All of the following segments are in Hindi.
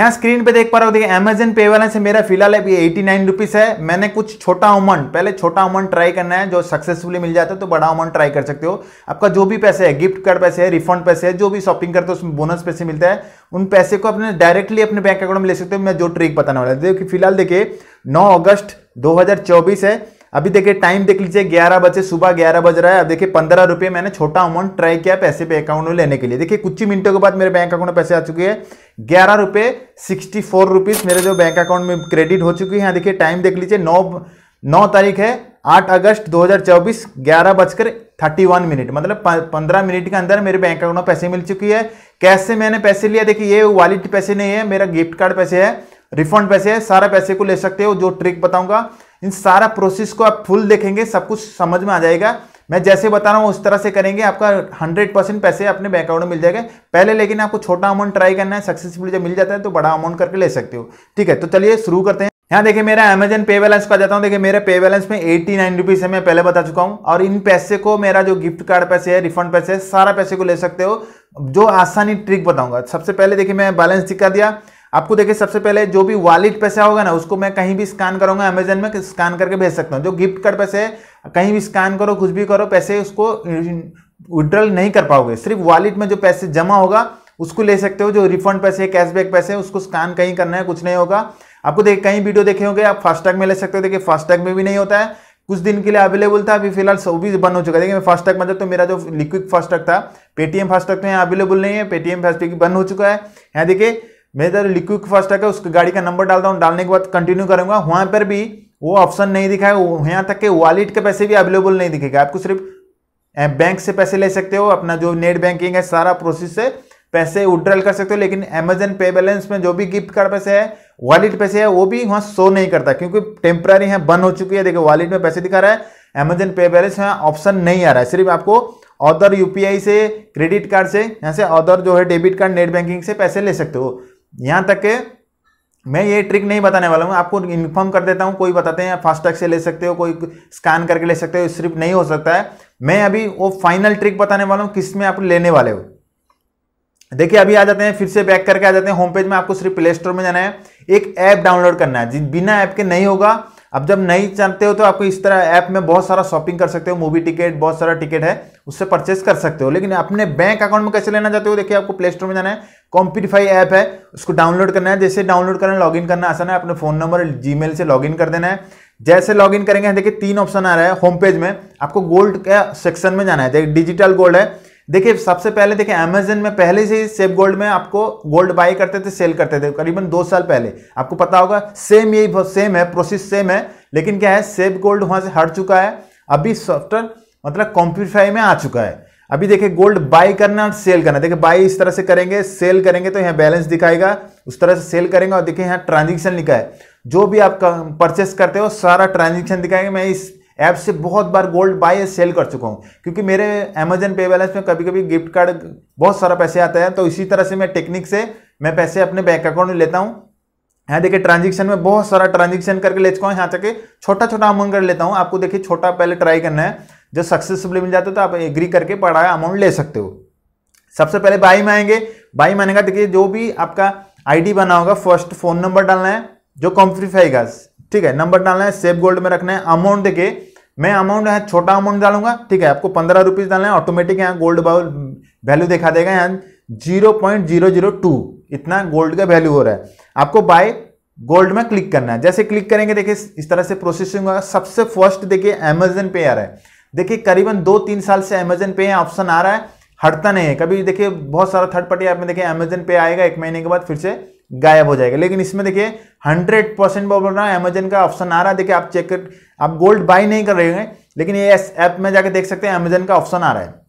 यहाँ स्क्रीन पे देख पा रहे हो देखिए अमेजन पे वाले से मेरा फिलहाल अभी एटी नाइन रुपीज़ है मैंने कुछ छोटा अमाउंट पहले छोटा अमाउंट ट्राई करना है जो सक्सेसफुली मिल जाता है तो बड़ा अमाउंट ट्राई कर सकते हो आपका जो भी पैसे है गिफ्ट कार्ड पैसे है रिफंड पैसे है जो भी शॉपिंग करते हो उसमें बोनस पैसे मिलता है उन पैसे को अपने डायरेक्टली अपने बैंक अकाउंट में ले सकते हो मैं जो ट्रिक बताने वाला है देखिए फिलहाल देखिए नौ अगस्त दो है अभी देखिए टाइम देख लीजिए ग्यारह बजे सुबह ग्यारह बज रहा है अब देखिए पंद्रह रुपये मैंने छोटा अमाउंट ट्राई किया पैसे पे अकाउंट में लेने के लिए देखिए कुछ ही मिनटों के बाद मेरे बैंक अकाउंट में पैसे आ चुके हैं ग्यारह रुपये सिक्सटी फोर रुपीज़ मेरे जो बैंक अकाउंट में क्रेडिट हो चुकी है देखिए टाइम देख लीजिए नौ नौ तारीख है आठ अगस्त दो हज़ार बजकर थर्टी मिनट मतलब पंद्रह मिनट के अंदर मेरे बैंक अकाउंट में पैसे मिल चुकी है कैसे मैंने पैसे लिया देखिए ये वॉलेट पैसे नहीं है मेरा गिफ्ट कार्ड पैसे है रिफंड पैसे है सारे पैसे को ले सकते हो जो ट्रिक बताऊंगा इन सारा प्रोसेस को आप फुल देखेंगे सब कुछ समझ में आ जाएगा मैं जैसे बता रहा हूँ उस तरह से करेंगे आपका 100 परसेंट पैसे अपने बैंक अकाउंट में मिल जाएगा पहले लेकिन आपको छोटा अमाउंट ट्राई करना है सक्सेसफुल जब मिल जाता है तो बड़ा अमाउंट करके ले सकते हो ठीक है तो चलिए शुरू करते हैं यहाँ देखिए मेरा अमेजन पे बैलेंस का जाता हूँ देखिए मेरे पे बैलेंस में एट्टी नाइन रुपीज़ है मैं पहले बता चुका हूँ और इन पैसे को मेरा जो गिफ्ट कार्ड पैसे है रिफंड पैसे है सारा पैसे को ले सकते हो जो आसानी ट्रिक बताऊंगा सबसे पहले देखिए मैं बैलेंस दिखा दिया आपको देखिए सबसे पहले जो भी वॉलेट पैसा होगा ना उसको मैं कहीं भी स्कैन करूंगा अमेजन में स्कैन करके भेज सकता हूँ जो गिफ्ट कार्ड पैसे कहीं भी स्कैन करो कुछ भी करो पैसे उसको विड्रॉल नहीं कर पाओगे सिर्फ वॉलेट में जो पैसे जमा होगा उसको ले सकते हो जो रिफंड पैसे कैशबैक पैसे उसको स्कैन कहीं करना है कुछ नहीं होगा आपको देखिए कहीं वीडियो देखे होंगे आप फास्टैग में ले सकते हो देखिए फास्टैग में भी नहीं होता है कुछ दिन के लिए अवेलेबल था अभी फिलहाल सब भी बंद हो चुका है देखिए मैं फास्टैग मतलब तो मेरा जो लिक्विड फास्टैग था पेटीएम फास्टैग तो यहाँ अवेलेबल नहीं है पेटीएम फास्टैग बंद हो चुका है यहाँ देखिए मैं इधर लिक्विड फर्स्ट है उसकी गाड़ी का नंबर डालता हूँ डालने के बाद कंटिन्यू करूंगा वहाँ पर भी वो ऑप्शन नहीं दिखाए यहाँ तक के वॉलेट के पैसे भी अवेलेबल नहीं दिखेगा आपको सिर्फ बैंक से पैसे ले सकते हो अपना जो नेट बैंकिंग है सारा प्रोसेस से पैसे विड्रॉल कर सकते हो लेकिन अमेजन पे बैलेंस में जो भी गिफ्ट कार्ड पैसे है वॉलेट पैसे है वो भी वहाँ शो नहीं करता क्योंकि टेम्परारी है बंद हो चुकी है देखो वॉलेट में पैसे दिखा रहा है अमेजन पे बैलेंस में ऑप्शन नहीं आ रहा है सिर्फ आपको अदर यूपीआई से क्रेडिट कार्ड से यहाँ से अदर जो है डेबिट कार्ड नेट बैंकिंग से पैसे ले सकते हो यहाँ तक के मैं ये ट्रिक नहीं बताने वाला हूँ आपको इन्फॉर्म कर देता हूँ कोई बताते हैं फास्टैग से ले सकते हो कोई स्कैन करके ले सकते हो सिर्फ नहीं हो सकता है मैं अभी वो फाइनल ट्रिक बताने वाला हूँ किस में आप लेने वाले हो देखिए अभी आ जाते हैं फिर से बैक करके आ जाते हैं होम पेज में आपको सिर्फ प्ले स्टोर में जाना है एक ऐप डाउनलोड करना है बिना ऐप के नहीं होगा अब जब नहीं चाहते हो तो आपको इस तरह ऐप में बहुत सारा शॉपिंग कर सकते हो मूवी टिकट बहुत सारा टिकट है उससे परचेस कर सकते हो लेकिन अपने बैंक अकाउंट में कैसे लेना चाहते हो देखिए आपको प्ले स्टोर में जाना है कॉम्पिटिफाई ऐप है उसको डाउनलोड करना है जैसे डाउनलोड करना है लॉगिन करना आसान है अपने फोन नंबर जी से लॉगिन कर देना है जैसे लॉग इन करेंगे देखिए तीन ऑप्शन आ रहा है होम पेज में आपको गोल्ड के सेक्शन में जाना है देखिए डिजिटल गोल्ड है देखिए सबसे पहले देखिए अमेजन में पहले से ही सेफ गोल्ड में आपको गोल्ड बाई करते थे सेल करते थे करीबन दो साल पहले आपको पता होगा सेम यही सेम है प्रोसेस सेम है लेकिन क्या है सेफ गोल्ड वहां से हट चुका है अभी सॉफ्टवेयर मतलब कॉम्प्यूटिफाई में आ चुका है अभी देखिए गोल्ड बाई करना और सेल करना देखिए बाई इस तरह से करेंगे सेल करेंगे तो यहाँ बैलेंस दिखाएगा उस तरह से सेल करेंगे और देखिए यहाँ ट्रांजेक्शन लिखा है जो भी आप परचेस करते हो सारा ट्रांजेक्शन दिखाएंगे मैं इस ऐप से बहुत बार गोल्ड बाय या सेल कर चुका हूँ क्योंकि मेरे अमेजन पे बैलेंस में कभी कभी गिफ्ट कार्ड बहुत सारा पैसे आता है तो इसी तरह से मैं टेक्निक से मैं पैसे अपने बैंक अकाउंट में लेता हूँ यहाँ देखिए ट्रांजेक्शन में बहुत सारा ट्रांजेक्शन करके ले चुका हूँ यहाँ तक छोटा छोटा अमाउंट कर लेता हूँ आपको देखिए छोटा पहले ट्राई करना है जब सक्सेसफुली मिल जाता है तो आप एग्री करके पढ़ाया अमाउंट ले सकते हो सबसे पहले बाई में आएंगे बाई में आने देखिए जो भी आपका आईडी बना होगा फर्स्ट फोन नंबर डालना है जो कॉम्प्रीफाई का ठीक है नंबर डालना है सेफ गोल्ड में रखना है अमाउंट देखिए मैं अमाउंट यहाँ छोटा अमाउंट डालूंगा ठीक है आपको पंद्रह रुपीज़ डालना है ऑटोमेटिक यहाँ गोल्ड वैल्यू दिखा देगा यहाँ zero point zero zero two इतना गोल्ड का वैल्यू हो रहा है आपको बाय गोल्ड में क्लिक करना है जैसे क्लिक करेंगे देखिए इस तरह से प्रोसेसिंग होगा सबसे फर्स्ट देखिए अमेजन पे आ रहा है देखिए करीबन दो तीन साल से अमेजन पे ऑप्शन आ रहा है हटता नहीं है कभी देखिए बहुत सारा थर्ड पार्टी आपने में देखिए अमेजन पे आएगा एक महीने के बाद फिर से गायब हो जाएगा लेकिन इसमें देखिए हंड्रेड परसेंट बोल रहा है अमेजन का ऑप्शन आ रहा है देखिए आप चेक आप गोल्ड बाई नहीं कर रहे हैं लेकिन ये ऐप में जाकर देख सकते हैं अमेजन का ऑप्शन आ रहा है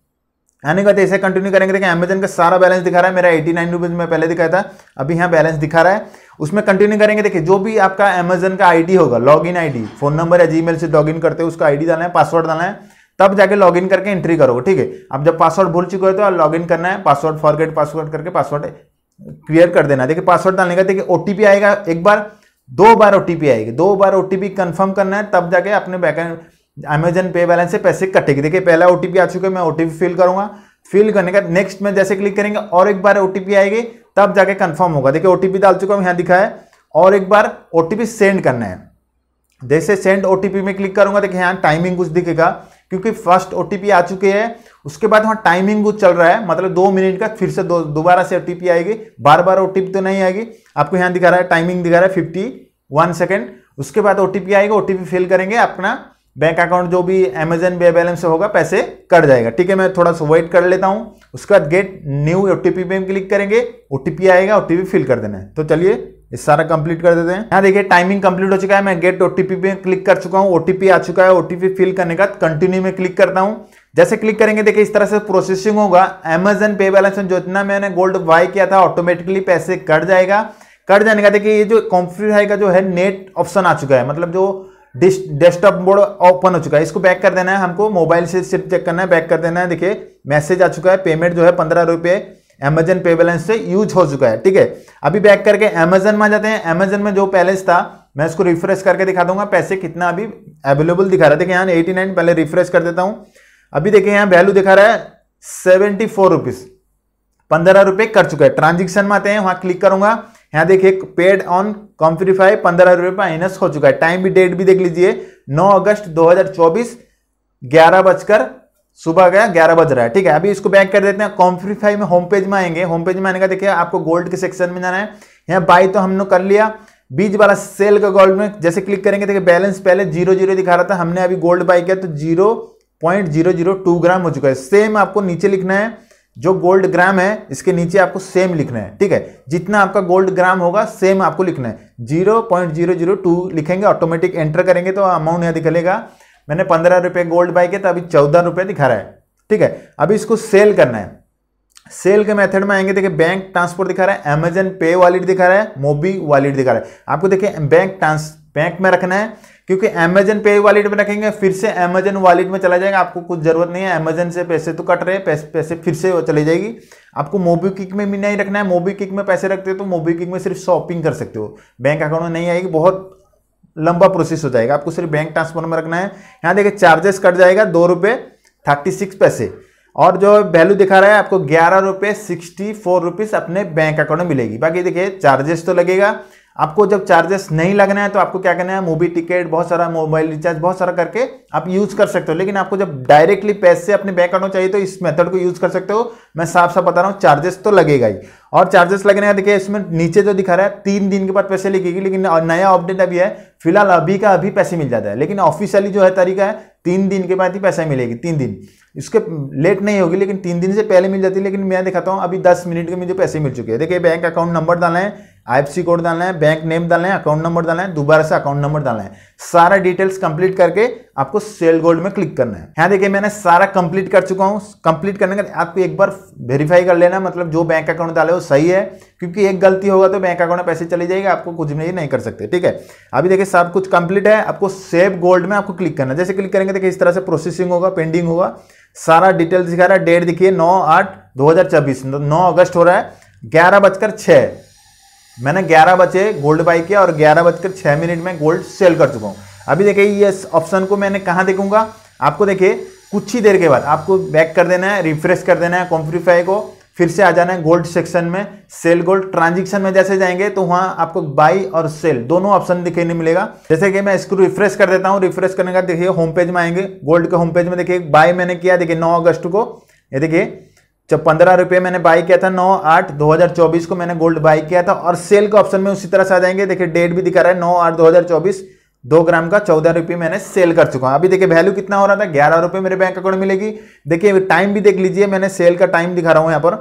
आने का ऐसे कंटिन्यू करेंगे देखें अमेजन का सारा बैलेंस दिखा रहा है मेरा एटी नाइन रुपीज़ में पहले दिखाया था अभी यहाँ बैलेंस दिखा रहा है उसमें कंटिन्यू करेंगे देखिए जो भी आपका अमेजन का आईडी होगा लॉगिन आईडी फोन नंबर या जीमेल से लॉगिन करते हो उसका आईडी डालना है पासवर्ड डालना है तब जाके लॉगिन करके एंट्री करोगे ठीक है आप जब पासवर्ड भूल चुके हो तो इन करना है पासवर्ड फॉरगेट पासवर्ड करके पासवर्ड क्लियर कर देना देखिए पासवर्ड डालने का देखिए ओटीपी आएगा एक बार दो बार ओटीपी आएगी दो बार ओटीपी कंफर्म करना है तब जाके अपने बैकएंड अमेजन पे बैलेंस से पैसे कटेगी देखिए पहला ओटीपी आ चुका है मैं ओटीपी फिल करूंगा फिल करने का नेक्स्ट में जैसे क्लिक करेंगे और एक बार ओ आएगी तब जाके कंफर्म होगा देखिए ओटीपी डाल चुका हूँ यहाँ दिखा है और एक बार ओ सेंड करना है जैसे सेंड ओ में क्लिक करूंगा देखिए यहाँ टाइमिंग कुछ दिखेगा क्योंकि फर्स्ट ओ आ चुके हैं उसके बाद वहाँ टाइमिंग कुछ चल रहा है मतलब दो मिनट का फिर से दोबारा से ओ आएगी बार बार ओटीपी तो नहीं आएगी आपको यहाँ दिखा रहा है टाइमिंग दिखा रहा है फिफ्टी वन सेकेंड उसके बाद ओटीपी आएगा ओटीपी फिल करेंगे अपना बैंक अकाउंट जो भी अमेजन पे बैलेंस से होगा पैसे कट जाएगा ठीक है मैं थोड़ा सा वेट कर लेता हूँ उसके बाद गेट न्यू ओ टी पे क्लिक करेंगे ओ आएगा ओ फिल कर देना है तो चलिए इस सारा कंप्लीट कर देते हैं यहाँ देखिए टाइमिंग कंप्लीट हो चुका है मैं गेट ओटीपी पे क्लिक कर चुका हूँ ओटीपी आ चुका है ओटीपी फिल करने का कंटिन्यू में क्लिक करता हूँ जैसे क्लिक करेंगे देखिए इस तरह से प्रोसेसिंग होगा अमेजन पे बैलेंस में जो जितना मैंने गोल्ड बाय किया था ऑटोमेटिकली पैसे कट जाएगा कट जाने का देखिए ये जो कॉम्फ्री का जो है नेट ऑप्शन आ चुका है मतलब जो डेस्कटॉप मोड ओपन हो चुका है इसको बैक कर देना है हमको मोबाइल से सिर्फ चेक करना है बैक कर देना है देखिए मैसेज आ चुका है पेमेंट जो है पंद्रह रुपये अमेजन पे बैलेंस से यूज हो चुका है ठीक है अभी बैक करके अमेजन में आ जाते हैं अमेजन में जो बैलेंस था मैं इसको रिफ्रेश करके दिखा दूंगा पैसे कितना अभी अवेलेबल दिखा रहा है देखिए यहाँ एटी नाइन पहले रिफ्रेश कर देता हूँ अभी देखिए यहाँ वैल्यू दिखा रहा है सेवेंटी फोर रुपीज़ पंद्रह रुपये कर चुका है ट्रांजेक्शन में आते हैं वहाँ क्लिक करूंगा यहाँ देखिए पेड ऑन कॉम्प्रीफाई पंद्रह रुपए माइनस हो चुका है टाइम भी डेट भी देख लीजिए 9 अगस्त 2024 ग्यारह बजकर सुबह गया ग्यारह बज रहा है ठीक है अभी इसको बैक कर देते हैं कॉम्प्रीफाई में होम पेज में आएंगे होम पेज में आने का देखिए आपको गोल्ड के सेक्शन में जाना है यहाँ बाई तो हमने कर लिया बीच वाला सेल का गोल्ड में जैसे क्लिक करेंगे देखिए बैलेंस पहले जीरो जीरो दिखा रहा था हमने अभी गोल्ड बाई किया तो zero point zero zero two gram हो चुका है सेम आपको नीचे लिखना है जो गोल्ड ग्राम है इसके नीचे आपको सेम लिखना है ठीक है जितना आपका गोल्ड ग्राम होगा सेम आपको लिखना है zero point zero zero two लिखेंगे ऑटोमेटिक एंटर करेंगे तो अमाउंट यहाँ दिखलेगा मैंने पंद्रह रुपये गोल्ड बाई किया तो अभी चौदह रुपये दिखा रहा है ठीक है अभी इसको सेल करना है सेल के मेथड में आएंगे देखिए बैंक ट्रांसफर दिखा रहा है अमेजन पे वॉलेट दिखा रहा है मोबी वॉलेट दिखा रहा है आपको देखिए बैंक ट्रांस बैंक में रखना है क्योंकि अमेजन पे वॉलेट में रखेंगे फिर से अमेजन वॉलेट में चला जाएगा आपको कुछ जरूरत नहीं है अमेजन से पैसे तो कट रहे पैसे, पैसे फिर से चली जाएगी आपको मोबी किक में भी नहीं रखना है मोबी किक में पैसे रखते हो तो मोबी किक में सिर्फ शॉपिंग कर सकते हो बैंक अकाउंट में नहीं आएगी बहुत लंबा प्रोसेस हो जाएगा आपको सिर्फ बैंक ट्रांसफर में रखना है यहाँ देखिए चार्जेस कट जाएगा दो रुपये थर्टी सिक्स पैसे और जो वैल्यू दिखा रहा है आपको ग्यारह रुपये सिक्सटी फोर रुपीज़ अपने बैंक अकाउंट में मिलेगी बाकी देखिए चार्जेस तो लगेगा आपको जब चार्जेस नहीं लगना है तो आपको क्या करना है मूवी टिकट बहुत सारा मोबाइल रिचार्ज बहुत सारा करके आप यूज कर सकते हो लेकिन आपको जब डायरेक्टली पैसे अपने बैंक अकाउंट चाहिए तो इस मेथड को यूज कर सकते हो मैं साफ साफ बता रहा हूँ चार्जेस तो लगेगा ही और चार्जेस लगने का देखिए इसमें नीचे जो दिखा रहा है तीन दिन के बाद पैसे लगेगी लेकिन नया अपडेट अभी है फिलहाल अभी का अभी पैसे मिल जाता है लेकिन ऑफिशियली जो है तरीका है तीन दिन के बाद ही पैसा मिलेगी तीन दिन इसके लेट नहीं होगी लेकिन तीन दिन से पहले मिल जाती है लेकिन मैं दिखाता हूँ अभी दस मिनट के मुझे पैसे मिल चुके हैं देखिए बैंक अकाउंट नंबर डालना है आईएफसी कोड डालना है बैंक नेम डालना है अकाउंट नंबर डालना है दोबारा से अकाउंट नंबर डालना है सारा डिटेल्स कंप्लीट करके आपको सेल गोल्ड में क्लिक करना है यहाँ देखिए मैंने सारा कंप्लीट कर चुका हूँ कंप्लीट करने के आपको एक बार वेरीफाई कर लेना मतलब जो बैंक अकाउंट डाले वो सही है क्योंकि एक गलती होगा तो बैंक अकाउंट में पैसे चले जाएंगे आपको कुछ भी नहीं कर सकते ठीक है अभी देखिए सब कुछ कंप्लीट है आपको सेव गोल्ड में आपको क्लिक करना है जैसे क्लिक करेंगे देखिए इस तरह से प्रोसेसिंग होगा पेंडिंग होगा सारा डिटेल दिखा रहा है डेट देखिए नौ आठ दो हज़ार चौबीस नौ अगस्त हो रहा है ग्यारह बजकर छः मैंने ग्यारह बजे गोल्ड बाई किया और ग्यारह बजकर छह मिनट में गोल्ड सेल कर चुका हूं अभी देखिए ये ऑप्शन को मैंने कहा देखूंगा आपको देखिए कुछ ही देर के बाद आपको बैक कर देना है रिफ्रेश कर देना है कॉम्प्रीफाई को फिर से आ जाना है गोल्ड सेक्शन में सेल गोल्ड ट्रांजेक्शन में जैसे जाएंगे तो वहां आपको बाई और सेल दोनों ऑप्शन दिखने मिलेगा जैसे कि मैं इसको रिफ्रेश कर देता हूँ रिफ्रेश करने का देखिए होम पेज में आएंगे गोल्ड के होम पेज में देखिए बाय मैंने किया देखिए नौ अगस्त को ये देखिए जब पंद्रह रुपये मैंने बाई किया था नौ आठ दो हजार चौबीस को मैंने गोल्ड बाई किया था और सेल के ऑप्शन में उसी तरह से आ जाएंगे देखिए डेट भी दिखा रहा है नौ आठ दो हजार चौबीस दो ग्राम का चौदह रुपये मैंने सेल कर चुका हूँ अभी देखिए वैल्यू कितना हो रहा था ग्यारह रुपये मेरे बैंक अकाउंट मिलेगी देखिए टाइम भी देख लीजिए मैंने सेल का टाइम दिखा रहा हूँ यहाँ पर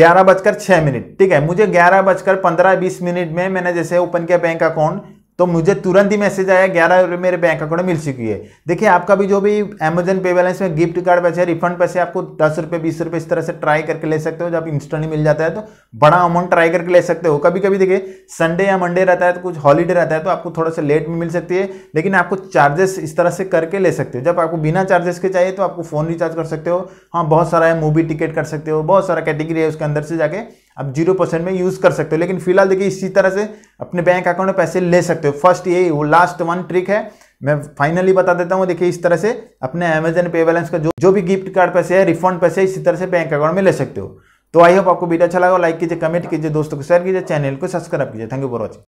ग्यारह बजकर छः मिनट ठीक है मुझे ग्यारह बजकर पंद्रह बीस मिनट में मैंने जैसे ओपन किया बैंक अकाउंट तो मुझे तुरंत ही मैसेज आया ग्यारह रुपये मेरे बैंक अकाउंट में मिल चुकी है देखिए आपका भी जो भी अमेजन पे बैलेंस में गिफ्ट कार्ड पैसे रिफंड पैसे आपको दस रुपये बीस रुपये इस तरह से ट्राई करके ले सकते हो जब इंस्टेंटली मिल जाता है तो बड़ा अमाउंट ट्राई करके ले सकते हो कभी कभी देखिए संडे या मंडे रहता है तो कुछ हॉलीडे रहता है तो आपको थोड़ा सा लेट भी मिल सकती है लेकिन आपको चार्जेस इस तरह से करके ले सकते हो जब आपको बिना चार्जेस के चाहिए तो आपको फ़ोन रिचार्ज कर सकते हो हाँ बहुत सारा है मूवी टिकट कर सकते हो बहुत सारा कैटेगरी है उसके अंदर से जाके आप जीरो परसेंट में यूज़ कर सकते हो लेकिन फिलहाल देखिए इसी तरह से अपने बैंक अकाउंट में पैसे ले सकते हो फर्स्ट ये वो लास्ट वन ट्रिक है मैं फाइनली बता देता हूँ देखिए इस तरह से अपने अमेजन पे बैलेंस का जो जो भी गिफ्ट कार्ड पैसे है रिफंड पैसे इसी तरह से बैंक अकाउंट में ले सकते हो तो आई होप आपको वीडियो अच्छा लगा लाइक कीजिए कमेंट कीजिए दोस्तों को शेयर कीजिए चैनल को सब्सक्राइब कीजिए थैंक यू फॉर वॉचिंग